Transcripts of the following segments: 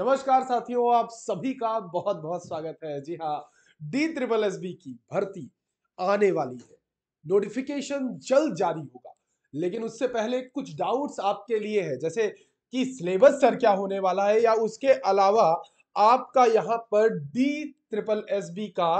नमस्कार साथियों आप सभी का बहुत बहुत स्वागत है जी हाँ डी ट्रिपल एस बी की भर्ती आने वाली है नोटिफिकेशन जल्द जारी होगा लेकिन उससे पहले कुछ डाउट्स आपके लिए है जैसे कि सिलेबस सर क्या होने वाला है या उसके अलावा आपका यहाँ पर डी ट्रिपल एस बी का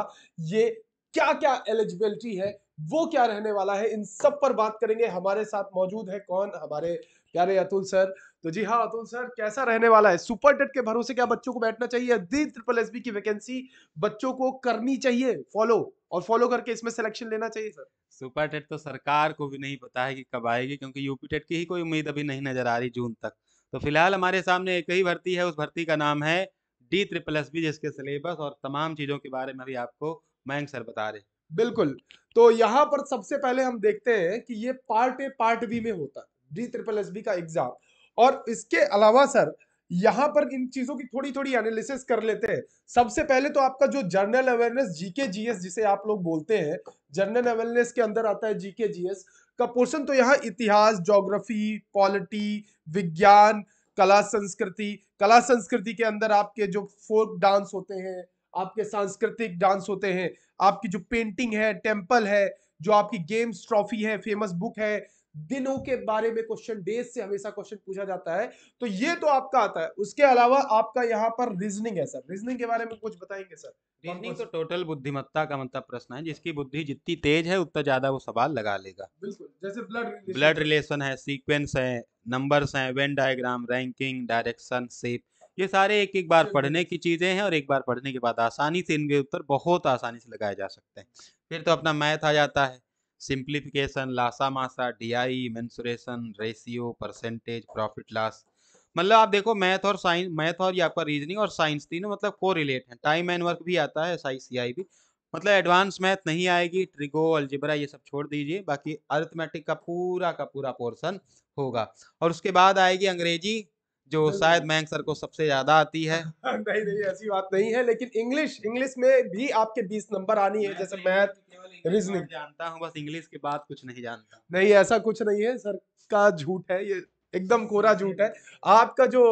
ये क्या क्या एलिजिबिलिटी है वो क्या रहने वाला है इन सब पर बात करेंगे हमारे साथ मौजूद है कौन हमारे प्यारे अतुल सर तो जी हाँ अतुल सर कैसा रहने वाला है सुपर टेट के भरोसे क्या बच्चों को बैठना चाहिए दी ट्रिपल एस की वैकेंसी बच्चों को करनी चाहिए फॉलो और फॉलो करके इसमें सिलेक्शन लेना चाहिए सर सुपर टेट तो सरकार को भी नहीं पता है कि कब आएगी क्योंकि यूपी टेट की ही कोई उम्मीद अभी नहीं नजर आ रही जून तक तो फिलहाल हमारे सामने एक ही भर्ती है उस भर्ती का नाम है डी ट्रिपल एस बी जिसके सिलेबस और तमाम चीज़ों के बारे में भी आपको मयंक सर बता रहे हैं बिल्कुल तो यहाँ पर सबसे पहले हम देखते हैं कि ये पार्ट ए पार्ट बी में होता है डी ट्रिपल एस बी का एग्जाम और इसके अलावा सर यहाँ पर इन चीजों की थोड़ी थोड़ी एनालिसिस कर लेते हैं सबसे पहले तो आपका जो जनरल अवेयरनेस जीके जीएस जिसे आप लोग बोलते हैं जनरल अवेयरनेस के अंदर आता है जीके जीएस का पोर्शन तो यहाँ इतिहास ज्योग्राफी पॉलिटी विज्ञान कला संस्कृति कला संस्कृति के अंदर आपके जो फोक डांस होते हैं आपके सांस्कृतिक डांस होते हैं आपकी जो पेंटिंग है टेम्पल है जो आपकी गेम्स ट्रॉफी है फेमस बुक है दिनों के बारे में क्वेश्चन डेज से हमेशा क्वेश्चन पूछा जाता है तो ये तो आपका आता है उसके अलावा आपका यहाँ पर रीजनिंग है सर रीजनिंग के बारे में कुछ बताएंगे सर रीजनिंग तो टोटल बुद्धिमत्ता का मतलब प्रश्न है जिसकी बुद्धि जितनी तेज है उतना ज्यादा वो सवाल लगा लेगा बिल्कुल जैसे ब्लड ब्लड रिलेशन है सीक्वेंस है नंबर्स है वेन डायग्राम रैंकिंग डायरेक्शन सेप ये सारे एक एक बार पढ़ने की चीज़ें हैं और एक बार पढ़ने के बाद आसानी से इनके उत्तर बहुत आसानी से लगाए जा सकते हैं फिर तो अपना मैथ आ जाता है सिंप्लीफिकेशन लासा मासा D I mensuration ratio percentage profit loss मतलब आप देखो मैथ और साइंस मैथ और ये आपका रीजनिंग और साइंस तीनों मतलब को रिलेट है टाइम एंड वर्क भी आता है एस आई सी आई भी मतलब एडवांस मैथ नहीं आएगी ट्रिगो अल्जिब्रा ये सब छोड़ दीजिए बाकी अर्थमेटिक का पूरा का पूरा पोर्सन होगा और उसके बाद आएगी अंग्रेजी जो शायद मैंग सर को सबसे ज्यादा आती है नहीं नहीं ऐसी बात नहीं है लेकिन इंग्लिश इंग्लिश में भी आपके बीस नंबर आनी है जैसे तो तो मैथ रीजनिंग जानता हूँ बस इंग्लिश के बाद कुछ नहीं जानता नहीं ऐसा कुछ नहीं है सर का झूठ है ये एकदम कोरा झूठ है आपका जो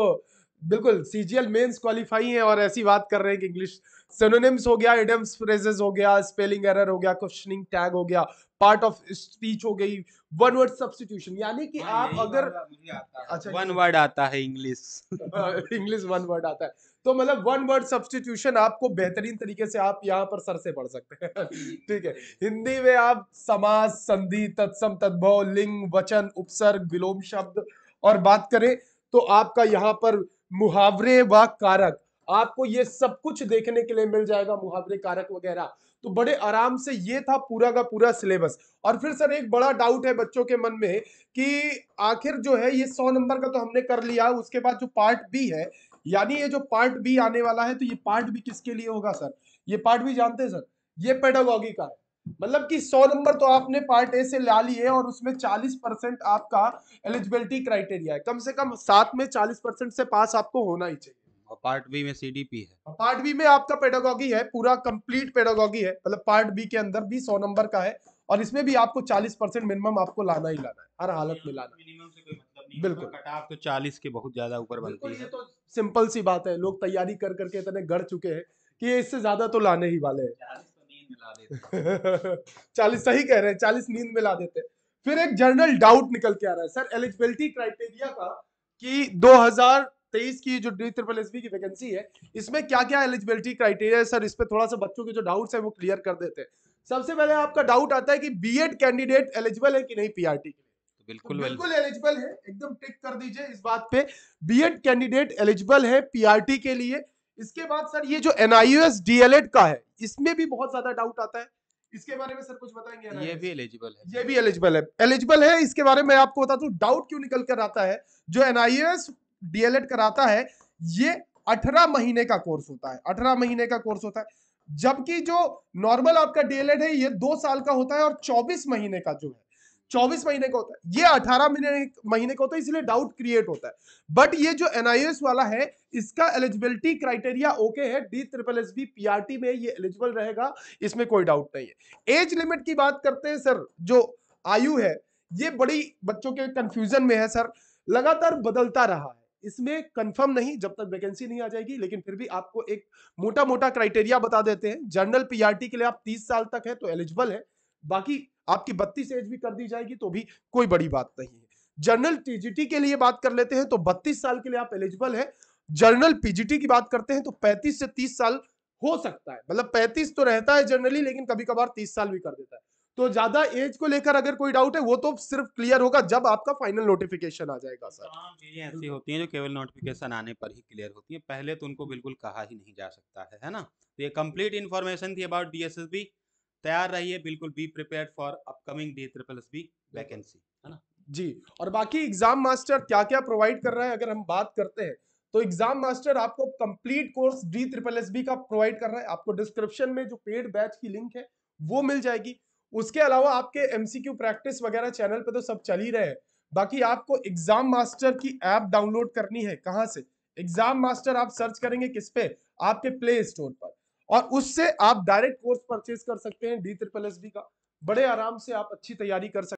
बिल्कुल C G L mains qualify है और ऐसी बात कर रहे हैं कि इंग्लिश सेनोनिम्स हो गया एडम्स फ्रेजेस हो गया स्पेलिंग एरर हो गया क्वेश्चनिंग टैग हो गया पार्ट ऑफ स्पीच हो गई वन वर्ड सब्सटीट्यूशन यानी कि आप अगर अच्छा वन वर्ड आता है इंग्लिश इंग्लिश वन वर्ड आता है तो मतलब वन वर्ड सब्सटीट्यूशन आपको बेहतरीन तरीके से आप यहाँ पर सर से पढ़ सकते हैं ठीक है हिंदी में आप समाज संधि तत्सम तद्भव लिंग वचन उपसर्ग विलोम शब्द और बात करें तो आपका यहाँ पर मुहावरे व कारक आपको ये सब कुछ देखने के लिए मिल जाएगा मुहावरे कारक वगैरह तो बड़े आराम से ये था पूरा का पूरा सिलेबस और फिर सर एक बड़ा डाउट है बच्चों के मन में कि आखिर जो है ये सौ नंबर का तो हमने कर लिया उसके बाद जो पार्ट बी है यानी ये जो पार्ट बी आने वाला है तो ये पार्ट बी किसके लिए होगा सर ये पार्ट बी जानते हैं सर ये पेडोलॉगी का है मतलब कि 100 नंबर तो आपने पार्ट ए से ला लिए और उसमें 40 परसेंट आपका एलिजिबिलिटी क्राइटेरिया है कम से कम सात में 40 परसेंट से पास आपको होना ही चाहिए और पार्ट बी में सीडीपी है पार्ट बी में आपका पेडागॉगी है पूरा कंप्लीट पेडागॉगी है मतलब पार्ट बी के अंदर भी सौ नंबर का है और इसमें भी आपको चालीस परसेंट मिनिमम आपको लाना ही लाना है हर हालत में लाना मतलब बिल्कुल तो चालीस के बहुत ज्यादा ऊपर बनती है तो सिंपल सी बात है लोग तैयारी कर करके इतने गढ़ चुके हैं कि इससे ज्यादा तो लाने ही वाले हैं चालीस सही कह रहे हैं चालीस नींद में ला देते फिर एक जनरल डाउट निकल के आ रहा है सर एलिजिबिलिटी क्राइटेरिया का कि 2023 की जो डी ट्रिपल एस की वैकेंसी है इसमें क्या क्या एलिजिबिलिटी क्राइटेरिया है सर इस पर थोड़ा सा बच्चों के जो डाउट्स है वो क्लियर कर देते हैं सबसे पहले आपका डाउट आता है कि बीएड कैंडिडेट एलिजिबल है कि नहीं पीआरटी के तो बिल्कुल तो बिल्कुल एलिजिबल है एकदम टिक कर दीजिए इस बात पे बीएड कैंडिडेट एलिजिबल है पीआरटी के लिए इसके बाद सर ये जो एनआईएस डीएलएड का है इसमें भी बहुत ज्यादा डाउट आता है इसके बारे में सर कुछ बताएंगे ये भी एलिजिबल है ये भी एलिजिबल है एलिजिबल है इसके बारे में आपको बता दू डाउट क्यों निकल कर आता है जो एनआईएस डीएलएड कराता है ये अठारह महीने का कोर्स होता है अठारह महीने का कोर्स होता है जबकि जो नॉर्मल आपका डीएलएड है ये दो साल का होता है और चौबीस महीने का जो है चौबीस महीने का होता है ये अठारह महीने महीने का होता है इसलिए डाउट क्रिएट होता है बट ये जो एनआईएस वाला है इसका एलिजिबिलिटी क्राइटेरिया ओके है D triple S B PRT में ये एलिजिबल रहेगा इसमें कोई डाउट नहीं है एज लिमिट की बात करते हैं सर जो आयु है ये बड़ी बच्चों के कंफ्यूजन में है सर लगातार बदलता रहा है इसमें कंफर्म नहीं जब तक वैकेंसी नहीं आ जाएगी लेकिन फिर भी आपको एक मोटा मोटा क्राइटेरिया बता देते हैं जनरल पीआरटी के लिए आप 30 साल तक है तो एलिजिबल है बाकी आपकी बत्तीस एज भी कर दी जाएगी तो भी कोई बड़ी बात नहीं है जनरल टीजीटी के लिए बात कर लेते हैं तो बत्तीस साल के लिए आप एलिजिबल है जनरल पीजीटी की बात करते हैं तो पैंतीस से तीस साल हो सकता है मतलब पैंतीस तो रहता है जनरली लेकिन कभी कभार तीस साल भी कर देता है तो ज्यादा एज को लेकर अगर कोई डाउट है वो तो सिर्फ क्लियर होगा जब आपका फाइनल नोटिफिकेशन आ जाएगा सर चीजें ऐसी होती हैं जो केवल नोटिफिकेशन आने पर ही क्लियर होती हैं पहले तो उनको बिल्कुल कहा ही नहीं जा सकता है है ना तो ये कंप्लीट इन्फॉर्मेशन थी अबाउट डीएसएसबी तैयार रहिए बिल्कुल be prepare for upcoming D triple S B vacancy है ना जी और बाकी एग्जाम मास्टर क्या क्या प्रोवाइड कर रहा है अगर हम बात करते हैं तो एग्जाम मास्टर आपको complete course D triple S B का प्रोवाइड कर रहा है आपको डिस्क्रिप्शन में जो पेड बैच की लिंक है वो मिल जाएगी उसके अलावा आपके एमसीक्यू प्रैक्टिस वगैरह चैनल पे तो सब चल ही रहे हैं बाकी आपको एग्जाम मास्टर की ऐप डाउनलोड करनी है कहां से एग्जाम मास्टर आप सर्च करेंगे किस पे आपके प्ले स्टोर पर और उससे आप डायरेक्ट कोर्स परचेज कर सकते हैं डी ट्रिपल एस का बड़े आराम से आप अच्छी तैयारी कर सकते